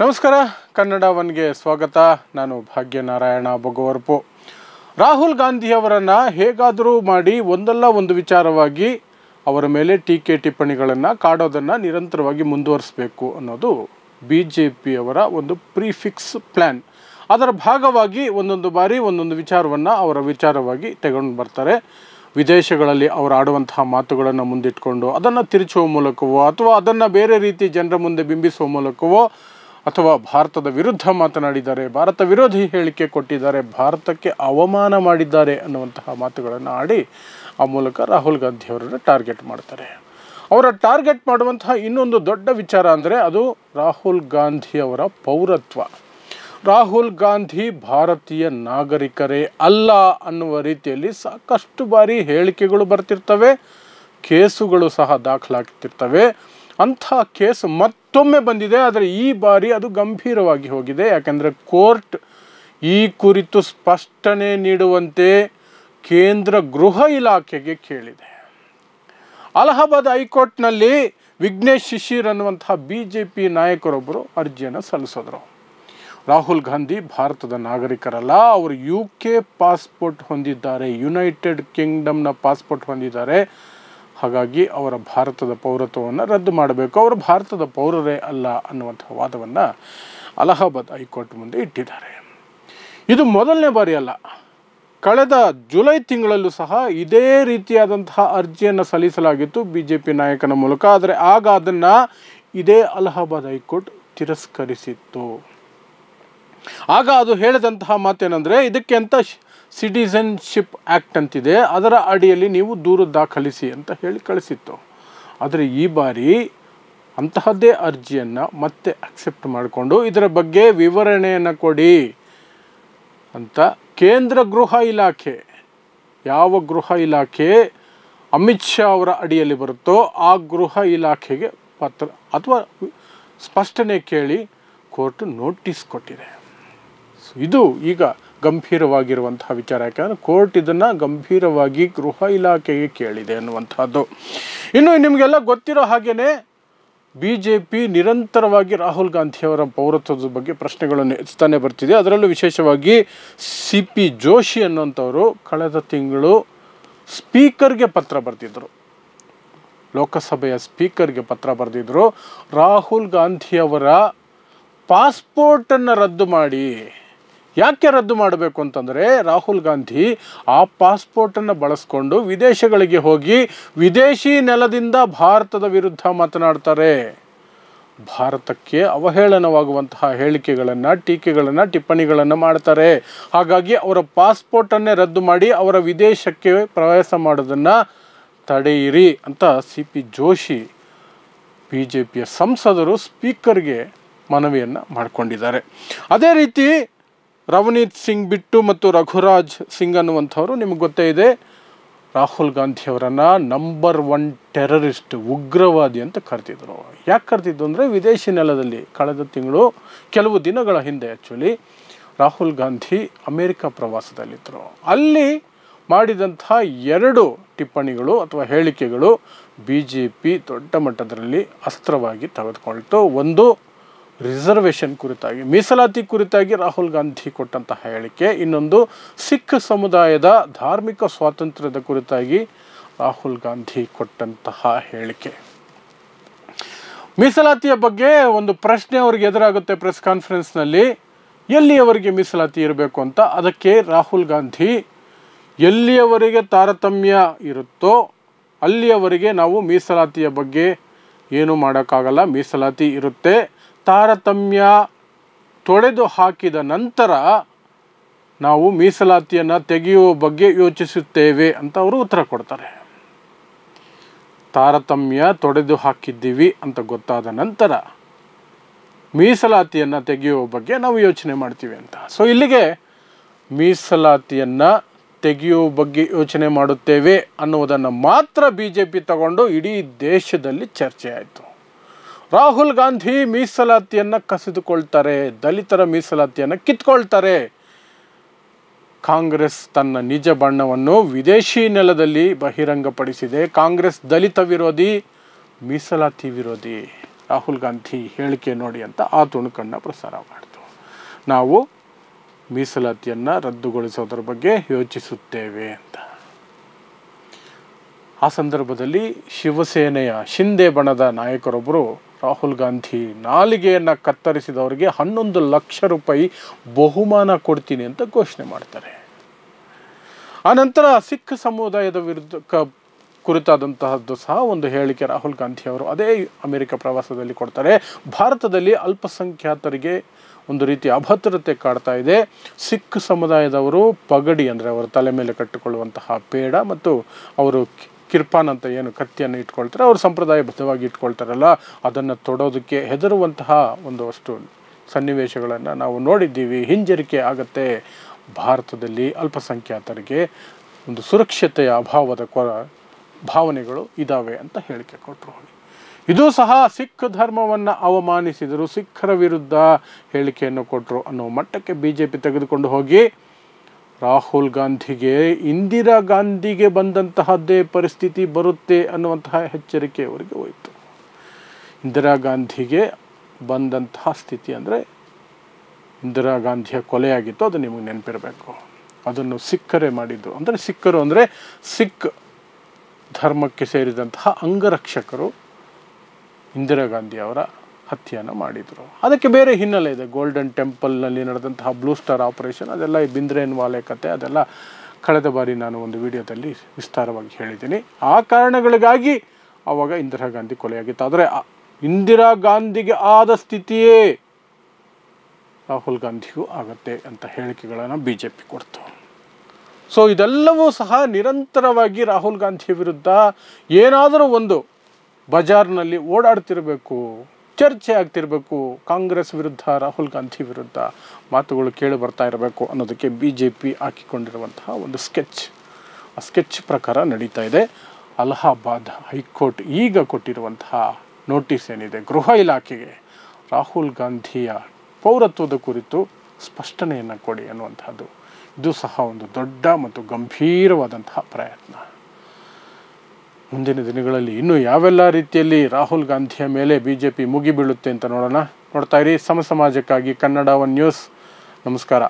ನಮಸ್ಕಾರ ಕನ್ನಡ ಒನ್ಗೆ ಸ್ವಾಗತ ನಾನು ಭಾಗ್ಯನಾರಾಯಣ ಬೊಗವರ್ಪು ರಾಹುಲ್ ಗಾಂಧಿಯವರನ್ನು ಹೇಗಾದರೂ ಮಾಡಿ ಒಂದಲ್ಲ ಒಂದು ವಿಚಾರವಾಗಿ ಅವರ ಮೇಲೆ ಟೀಕೆ ಟಿಪ್ಪಣಿಗಳನ್ನು ಕಾಡೋದನ್ನು ನಿರಂತರವಾಗಿ ಮುಂದುವರಿಸಬೇಕು ಅನ್ನೋದು ಬಿ ಜೆ ಪಿಯವರ ಒಂದು ಪ್ರಿಫಿಕ್ಸ್ ಪ್ಲ್ಯಾನ್ ಅದರ ಭಾಗವಾಗಿ ಒಂದೊಂದು ಬಾರಿ ಒಂದೊಂದು ವಿಚಾರವನ್ನು ಅವರ ವಿಚಾರವಾಗಿ ತಗೊಂಡು ಬರ್ತಾರೆ ವಿದೇಶಗಳಲ್ಲಿ ಅವರು ಆಡುವಂತಹ ಮಾತುಗಳನ್ನು ಮುಂದಿಟ್ಕೊಂಡು ಅದನ್ನು ತಿರುಚುವ ಮೂಲಕವೋ ಅಥವಾ ಅದನ್ನು ಬೇರೆ ರೀತಿ ಜನರ ಮುಂದೆ ಬಿಂಬಿಸುವ ಮೂಲಕವೋ ಅಥವಾ ಭಾರತದ ವಿರುದ್ಧ ಮಾತನಾಡಿದ್ದಾರೆ ಭಾರತ ವಿರೋಧಿ ಹೇಳಿಕೆ ಕೊಟ್ಟಿದ್ದಾರೆ ಭಾರತಕ್ಕೆ ಅವಮಾನ ಮಾಡಿದ್ದಾರೆ ಅನ್ನುವಂತಹ ಮಾತುಗಳನ್ನು ಆಡಿ ಆ ಮೂಲಕ ರಾಹುಲ್ ಗಾಂಧಿ ಅವರನ್ನು ಟಾರ್ಗೆಟ್ ಮಾಡ್ತಾರೆ ಅವರ ಟಾರ್ಗೆಟ್ ಮಾಡುವಂತಹ ಇನ್ನೊಂದು ದೊಡ್ಡ ವಿಚಾರ ಅಂದರೆ ಅದು ರಾಹುಲ್ ಗಾಂಧಿ ಅವರ ಪೌರತ್ವ ರಾಹುಲ್ ಗಾಂಧಿ ಭಾರತೀಯ ನಾಗರಿಕರೇ ಅಲ್ಲ ಅನ್ನುವ ರೀತಿಯಲ್ಲಿ ಸಾಕಷ್ಟು ಬಾರಿ ಹೇಳಿಕೆಗಳು ಬರ್ತಿರ್ತವೆ ಕೇಸುಗಳು ಸಹ ದಾಖಲಾಗ್ತಿರ್ತವೆ ಅಂಥ ಕೇಸ್ ಮತ್ತೊಮ್ಮೆ ಬಂದಿದೆ ಆದರೆ ಈ ಬಾರಿ ಅದು ಗಂಭೀರವಾಗಿ ಹೋಗಿದೆ ಯಾಕೆಂದರೆ ಕೋರ್ಟ್ ಈ ಕುರಿತು ಸ್ಪಷ್ಟನೆ ನೀಡುವಂತೆ ಕೇಂದ್ರ ಗೃಹ ಇಲಾಖೆಗೆ ಕೇಳಿದೆ ಅಲಹಾಬಾದ್ ಹೈಕೋರ್ಟ್ನಲ್ಲಿ ವಿಘ್ನೇಶ್ ಶಿಶಿರ್ ಅನ್ನುವಂತಹ ಬಿ ಜೆ ಪಿ ನಾಯಕರೊಬ್ಬರು ಅರ್ಜಿಯನ್ನು ಸಲ್ಲಿಸಿದ್ರು ರಾಹುಲ್ ಗಾಂಧಿ ಭಾರತದ ನಾಗರಿಕರಲ್ಲ ಅವರು ಯು ಕೆ ಪಾಸ್ಪೋರ್ಟ್ ಹೊಂದಿದ್ದಾರೆ ಯುನೈಟೆಡ್ ಕಿಂಗ್ಡಮ್ನ ಪಾಸ್ಪೋರ್ಟ್ ಹೊಂದಿದ್ದಾರೆ ಹಾಗಾಗಿ ಅವರ ಭಾರತದ ಪೌರತ್ವವನ್ನು ರದ್ದು ಮಾಡಬೇಕು ಅವರು ಭಾರತದ ಪೌರರೇ ಅಲ್ಲ ಅನ್ನುವಂಥ ವಾದವನ್ನು ಅಲಹಾಬಾದ್ ಹೈಕೋರ್ಟ್ ಮುಂದೆ ಇಟ್ಟಿದ್ದಾರೆ ಇದು ಮೊದಲನೇ ಬಾರಿ ಅಲ್ಲ ಕಳೆದ ಜುಲೈ ತಿಂಗಳಲ್ಲೂ ಸಹ ಇದೇ ರೀತಿಯಾದಂತಹ ಅರ್ಜಿಯನ್ನು ಸಲ್ಲಿಸಲಾಗಿತ್ತು ಬಿ ಜೆ ಪಿ ನಾಯಕನ ಮೂಲಕ ಆದರೆ ಆಗ ಅದನ್ನು ಇದೇ ಅಲಹಾಬಾದ್ ಹೈಕೋರ್ಟ್ ತಿರಸ್ಕರಿಸಿತ್ತು ಆಗ ಅದು ಹೇಳಿದಂತಹ ಮಾತೇನೆಂದರೆ ಇದಕ್ಕೆ ಅಂತ ಸಿಟಿಸನ್ಶಿಪ್ ಆ್ಯಕ್ಟ್ ಅಂತಿದೆ ಅದರ ಅಡಿಯಲ್ಲಿ ನೀವು ದೂರು ದಾಖಲಿಸಿ ಅಂತ ಹೇಳಿ ಕಳಿಸಿತ್ತು ಆದರೆ ಈ ಬಾರಿ ಅಂತಹದ್ದೇ ಅರ್ಜಿಯನ್ನು ಮತ್ತೆ ಅಕ್ಸೆಪ್ಟ್ ಮಾಡಿಕೊಂಡು ಇದರ ಬಗ್ಗೆ ವಿವರಣೆಯನ್ನು ಕೊಡಿ ಅಂತ ಕೇಂದ್ರ ಗೃಹ ಇಲಾಖೆ ಯಾವ ಗೃಹ ಇಲಾಖೆ ಅಮಿತ್ ಶಾ ಅವರ ಅಡಿಯಲ್ಲಿ ಬರುತ್ತೋ ಆ ಗೃಹ ಇಲಾಖೆಗೆ ಪತ್ರ ಅಥವಾ ಸ್ಪಷ್ಟನೆ ಕೇಳಿ ಕೋರ್ಟ್ ನೋಟಿಸ್ ಕೊಟ್ಟಿದೆ ಇದು ಈಗ ಗಂಭೀರವಾಗಿರುವಂತಹ ವಿಚಾರ ಯಾಕಂದರೆ ಕೋರ್ಟ್ ಇದನ್ನು ಗಂಭೀರವಾಗಿ ಗೃಹ ಇಲಾಖೆಗೆ ಕೇಳಿದೆ ಅನ್ನುವಂಥದ್ದು ಇನ್ನು ನಿಮಗೆಲ್ಲ ಗೊತ್ತಿರೋ ಹಾಗೇನೆ ಬಿ ಜೆ ಪಿ ನಿರಂತರವಾಗಿ ರಾಹುಲ್ ಗಾಂಧಿಯವರ ಪೌರತ್ವದ ಬಗ್ಗೆ ಪ್ರಶ್ನೆಗಳನ್ನು ಎತ್ತಾನೆ ಬರ್ತಿದೆ ಅದರಲ್ಲೂ ವಿಶೇಷವಾಗಿ ಸಿ ಪಿ ಜೋಶಿ ಅನ್ನುವಂಥವರು ಕಳೆದ ತಿಂಗಳು ಸ್ಪೀಕರ್ಗೆ ಪತ್ರ ಬರೆದಿದ್ದರು ಲೋಕಸಭೆಯ ಸ್ಪೀಕರ್ಗೆ ಪತ್ರ ಬರೆದಿದ್ದರು ರಾಹುಲ್ ಗಾಂಧಿಯವರ ಪಾಸ್ಪೋರ್ಟನ್ನು ರದ್ದು ಮಾಡಿ ಯಾಕೆ ರದ್ದು ಮಾಡಬೇಕು ಅಂತಂದರೆ ರಾಹುಲ್ ಗಾಂಧಿ ಆ ಪಾಸ್ಪೋರ್ಟನ್ನು ಬಳಸ್ಕೊಂಡು ವಿದೇಶಗಳಿಗೆ ಹೋಗಿ ವಿದೇಶಿ ನೆಲದಿಂದ ಭಾರತದ ವಿರುದ್ಧ ಮಾತನಾಡ್ತಾರೆ ಭಾರತಕ್ಕೆ ಅವಹೇಳನವಾಗುವಂತಹ ಹೇಳಿಕೆಗಳನ್ನು ಟೀಕೆಗಳನ್ನು ಟಿಪ್ಪಣಿಗಳನ್ನು ಮಾಡ್ತಾರೆ ಹಾಗಾಗಿ ಅವರ ಪಾಸ್ಪೋರ್ಟನ್ನೇ ರದ್ದು ಮಾಡಿ ಅವರ ವಿದೇಶಕ್ಕೆ ಪ್ರವಾಸ ಮಾಡೋದನ್ನು ತಡೆಯಿರಿ ಅಂತ C P Joshi B J ಪಿಯ ಸಂಸದರು ಸ್ಪೀಕರ್ಗೆ ಮನವಿಯನ್ನು ಮಾಡಿಕೊಂಡಿದ್ದಾರೆ ಅದೇ ರೀತಿ ರವನೀತ್ ಸಿಂಗ್ ಬಿಟ್ಟು ಮತ್ತು ರಘುರಾಜ್ ಸಿಂಗ್ ಅನ್ನುವಂಥವರು ನಿಮಗೆ ಗೊತ್ತೇ ಇದೆ ರಾಹುಲ್ ಗಾಂಧಿಯವರನ್ನು ನಂಬರ್ ಒನ್ ಟೆರರಿಸ್ಟ್ ಉಗ್ರವಾದಿ ಅಂತ ಕರೆದಿದ್ದರು ಯಾಕೆ ಕರೆದಿದ್ದು ಅಂದರೆ ವಿದೇಶಿ ನೆಲದಲ್ಲಿ ಕಳೆದ ತಿಂಗಳು ಕೆಲವು ದಿನಗಳ ಹಿಂದೆ ಆ್ಯಕ್ಚುಲಿ ರಾಹುಲ್ ಗಾಂಧಿ ಅಮೇರಿಕಾ ಪ್ರವಾಸದಲ್ಲಿದ್ದರು ಅಲ್ಲಿ ಮಾಡಿದಂಥ ಎರಡು ಟಿಪ್ಪಣಿಗಳು ಅಥವಾ ಹೇಳಿಕೆಗಳು ಬಿ ಜೆ ಪಿ ದೊಡ್ಡ ಮಟ್ಟದಲ್ಲಿ ಅಸ್ತ್ರವಾಗಿ ತೆಗೆದುಕೊಳ್ತು ಒಂದು ರಿಸರ್ವೇಷನ್ ಕುರಿತಾಗಿ ಮೀಸಲಾತಿ ಕುರಿತಾಗಿ ರಾಹುಲ್ ಗಾಂಧಿ ಕೊಟ್ಟಂತಹ ಹೇಳಿಕೆ ಇನ್ನೊಂದು ಸಿಖ್ ಸಮುದಾಯದ ಧಾರ್ಮಿಕ ಸ್ವಾತಂತ್ರ್ಯದ ಕುರಿತಾಗಿ ರಾಹುಲ್ ಗಾಂಧಿ ಕೊಟ್ಟಂತಹ ಹೇಳಿಕೆ ಮೀಸಲಾತಿಯ ಬಗ್ಗೆ ಒಂದು ಪ್ರಶ್ನೆ ಅವರಿಗೆ ಎದುರಾಗುತ್ತೆ ಪ್ರೆಸ್ ಕಾನ್ಫರೆನ್ಸ್ನಲ್ಲಿ ಎಲ್ಲಿಯವರಿಗೆ ಮೀಸಲಾತಿ ಇರಬೇಕು ಅಂತ ಅದಕ್ಕೆ ರಾಹುಲ್ ಗಾಂಧಿ ಎಲ್ಲಿಯವರೆಗೆ ತಾರತಮ್ಯ ಇರುತ್ತೋ ಅಲ್ಲಿಯವರೆಗೆ ನಾವು ಮೀಸಲಾತಿಯ ಬಗ್ಗೆ ಏನೂ ಮಾಡೋಕ್ಕಾಗಲ್ಲ ಮೀಸಲಾತಿ ಇರುತ್ತೆ ತಾರತಮ್ಯ ತೊಡೆದು ಹಾಕಿದ ನಂತರ ನಾವು ಮೀಸಲಾತಿಯನ್ನು ತೆಗೆಯುವ ಬಗ್ಗೆ ಯೋಚಿಸುತ್ತೇವೆ ಅಂತ ಅವರು ಉತ್ತರ ಕೊಡ್ತಾರೆ ತಾರತಮ್ಯ ತೊಡೆದು ಹಾಕಿದ್ದೀವಿ ಅಂತ ಗೊತ್ತಾದ ನಂತರ ಮೀಸಲಾತಿಯನ್ನು ತೆಗೆಯುವ ಬಗ್ಗೆ ನಾವು ಯೋಚನೆ ಮಾಡ್ತೀವಿ ಅಂತ ಸೊ ಇಲ್ಲಿಗೆ ಮೀಸಲಾತಿಯನ್ನು ತೆಗೆಯುವ ಬಗ್ಗೆ ಯೋಚನೆ ಮಾಡುತ್ತೇವೆ ಅನ್ನುವುದನ್ನು ಮಾತ್ರ ಬಿ ಜೆ ಪಿ ತಗೊಂಡು ಇಡೀ ದೇಶದಲ್ಲಿ ಚರ್ಚೆ ಆಯಿತು ರಾಹುಲ್ ಗಾಂಧಿ ಮೀಸಲಾತಿಯನ್ನು ಕಸಿದುಕೊಳ್ತಾರೆ ದಲಿತರ ಮೀಸಲಾತಿಯನ್ನು ಕಿತ್ಕೊಳ್ತಾರೆ ಕಾಂಗ್ರೆಸ್ ತನ್ನ ನಿಜ ಬಣ್ಣವನ್ನು ವಿದೇಶಿ ನೆಲದಲ್ಲಿ ಬಹಿರಂಗಪಡಿಸಿದೆ ಕಾಂಗ್ರೆಸ್ ದಲಿತ ವಿರೋಧಿ ಮೀಸಲಾತಿ ವಿರೋಧಿ ರಾಹುಲ್ ಗಾಂಧಿ ಹೇಳಿಕೆ ನೋಡಿ ಅಂತ ಆ ತುಣುಕನ್ನು ಪ್ರಸಾರ ಮಾಡಿತು ನಾವು ಮೀಸಲಾತಿಯನ್ನು ರದ್ದುಗೊಳಿಸೋದ್ರ ಬಗ್ಗೆ ಯೋಚಿಸುತ್ತೇವೆ ಅಂತ ಆ ಸಂದರ್ಭದಲ್ಲಿ ಶಿವಸೇನೆಯ ಶಿಂದೆ ಬಣದ ನಾಯಕರೊಬ್ಬರು ರಾಹುಲ್ ಗಾಂಧಿ ನಾಲಿಗೆಯನ್ನು ಕತ್ತರಿಸಿದವರಿಗೆ ಹನ್ನೊಂದು ಲಕ್ಷ ರೂಪಾಯಿ ಬಹುಮಾನ ಕೊಡ್ತೀನಿ ಅಂತ ಘೋಷಣೆ ಮಾಡ್ತಾರೆ ಆನಂತರ ಸಿಖ್ ಸಮುದಾಯದ ವಿರುದ್ಧ ಕ ಕುರಿತಾದಂತಹದ್ದು ಸಹ ಒಂದು ಹೇಳಿಕೆ ರಾಹುಲ್ ಗಾಂಧಿ ಅವರು ಅದೇ ಅಮೆರಿಕ ಪ್ರವಾಸದಲ್ಲಿ ಕೊಡ್ತಾರೆ ಭಾರತದಲ್ಲಿ ಅಲ್ಪಸಂಖ್ಯಾತರಿಗೆ ಒಂದು ರೀತಿ ಅಭದ್ರತೆ ಕಾಡ್ತಾ ಇದೆ ಸಿಖ್ ಸಮುದಾಯದವರು ಪಗಡಿ ಅಂದರೆ ಅವರ ತಲೆ ಮೇಲೆ ಕಟ್ಟಿಕೊಳ್ಳುವಂತಹ ಪೇಡ ಮತ್ತು ಅವರು ಕಿರ್ಪಾನ್ ಅಂತ ಏನು ಕತ್ತಿಯನ್ನು ಇಟ್ಕೊಳ್ತಾರೆ ಅವರು ಸಂಪ್ರದಾಯಬದ್ಧವಾಗಿ ಇಟ್ಕೊಳ್ತಾರಲ್ಲ ಅದನ್ನು ತೊಡೋದಕ್ಕೆ ಹೆದರುವಂತಹ ಒಂದು ಅಷ್ಟು ಸನ್ನಿವೇಶಗಳನ್ನು ನಾವು ನೋಡಿದ್ದೀವಿ ಹಿಂಜರಿಕೆ ಆಗತ್ತೆ ಭಾರತದಲ್ಲಿ ಅಲ್ಪಸಂಖ್ಯಾತರಿಗೆ ಒಂದು ಸುರಕ್ಷತೆಯ ಅಭಾವದ ಕೊ ಭಾವನೆಗಳು ಇದ್ದಾವೆ ಅಂತ ಹೇಳಿಕೆ ಕೊಟ್ಟರು ಇದು ಸಹ ಸಿಖ್ ಧರ್ಮವನ್ನು ಅವಮಾನಿಸಿದರು ಸಿಖ್ಖರ ವಿರುದ್ಧ ಹೇಳಿಕೆಯನ್ನು ಕೊಟ್ಟರು ಅನ್ನೋ ಮಟ್ಟಕ್ಕೆ ಬಿ ಜೆ ಪಿ ತೆಗೆದುಕೊಂಡು ಹೋಗಿ ರಾಹುಲ್ ಗಾಂಧಿಗೆ ಇಂದಿರಾ ಗಾಂಧಿಗೆ ಬಂದಂತಹದ್ದೇ ಪರಿಸ್ಥಿತಿ ಬರುತ್ತೆ ಅನ್ನುವಂತಹ ಎಚ್ಚರಿಕೆ ಅವರಿಗೆ ಹೋಯಿತು ಇಂದಿರಾ ಗಾಂಧಿಗೆ ಬಂದಂತಹ ಸ್ಥಿತಿ ಅಂದರೆ ಇಂದಿರಾ ಗಾಂಧಿಯ ಕೊಲೆಯಾಗಿತ್ತು ಅದು ನಿಮಗೆ ನೆನಪಿರಬೇಕು ಅದನ್ನು ಸಿಕ್ಕರೆ ಮಾಡಿದರು ಅಂದರೆ ಸಿಕ್ಕರು ಅಂದರೆ ಸಿಖ್ ಧರ್ಮಕ್ಕೆ ಸೇರಿದಂತಹ ಅಂಗರಕ್ಷಕರು ಇಂದಿರಾ ಗಾಂಧಿಯವರ ಹತ್ಯೆಯನ್ನು ಮಾಡಿದರು ಅದಕ್ಕೆ ಬೇರೆ ಹಿನ್ನೆಲೆ ಇದೆ ಗೋಲ್ಡನ್ ಟೆಂಪಲ್ನಲ್ಲಿ ನಡೆದಂತಹ ಬ್ಲೂ ಸ್ಟಾರ್ ಆಪರೇಷನ್ ಅದೆಲ್ಲ ಈ ಬಿಂದ್ರೇನ್ ವಾಲೆ ಕತೆ ಅದೆಲ್ಲ ಕಳೆದ ಬಾರಿ ನಾನು ಒಂದು ವಿಡಿಯೋದಲ್ಲಿ ವಿಸ್ತಾರವಾಗಿ ಹೇಳಿದ್ದೀನಿ ಆ ಕಾರಣಗಳಿಗಾಗಿ ಆವಾಗ ಇಂದಿರಾ ಗಾಂಧಿ ಕೊಲೆಯಾಗಿತ್ತು ಆದರೆ ಇಂದಿರಾ ಗಾಂಧಿಗೆ ಆದ ಸ್ಥಿತಿಯೇ ರಾಹುಲ್ ಗಾಂಧಿಗೂ ಆಗತ್ತೆ ಅಂತ ಹೇಳಿಕೆಗಳನ್ನು ಬಿ ಜೆ ಪಿ ಕೊಡ್ತು ಸೊ ಇದೆಲ್ಲವೂ ಸಹ ನಿರಂತರವಾಗಿ ರಾಹುಲ್ ಗಾಂಧಿ ವಿರುದ್ಧ ಏನಾದರೂ ಒಂದು ಬಜಾರ್ನಲ್ಲಿ ಓಡಾಡ್ತಿರಬೇಕು ಚರ್ಚೆ ಆಗ್ತಿರಬೇಕು ಕಾಂಗ್ರೆಸ್ ವಿರುದ್ಧ ರಾಹುಲ್ ಗಾಂಧಿ ವಿರುದ್ಧ ಮಾತುಗಳು ಕೇಳಿ ಬರ್ತಾ ಇರಬೇಕು ಅನ್ನೋದಕ್ಕೆ ಬಿ ಜೆ ಪಿ ಹಾಕಿಕೊಂಡಿರುವಂತಹ ಒಂದು ಸ್ಕೆಚ್ ಆ ಸ್ಕೆಚ್ ಪ್ರಕಾರ ನಡೀತಾ ಇದೆ ಅಲಹಾಬಾದ್ ಹೈಕೋರ್ಟ್ ಈಗ ಕೊಟ್ಟಿರುವಂತಹ ನೋಟಿಸ್ ಏನಿದೆ ಗೃಹ ಇಲಾಖೆಗೆ ರಾಹುಲ್ ಗಾಂಧಿಯ ಪೌರತ್ವದ ಕುರಿತು ಸ್ಪಷ್ಟನೆಯನ್ನು ಕೊಡಿ ಅನ್ನುವಂಥದ್ದು ಇದು ಸಹ ಒಂದು ದೊಡ್ಡ ಮತ್ತು ಗಂಭೀರವಾದಂತಹ ಪ್ರಯತ್ನ ಮುಂದಿನ ದಿನಗಳಲ್ಲಿ ಇನ್ನೂ ಯಾವೆಲ್ಲ ರೀತಿಯಲ್ಲಿ ರಾಹುಲ್ ಗಾಂಧಿಯ ಮೇಲೆ ಬಿ ಜೆ ಪಿ ಮುಗಿಬೀಳುತ್ತೆ ಅಂತ ನೋಡೋಣ ನೋಡ್ತಾ ಇರಿ ಸಮಸಮಾಜಕ್ಕಾಗಿ ಕನ್ನಡ ಒನ್ ನ್ಯೂಸ್ ನಮಸ್ಕಾರ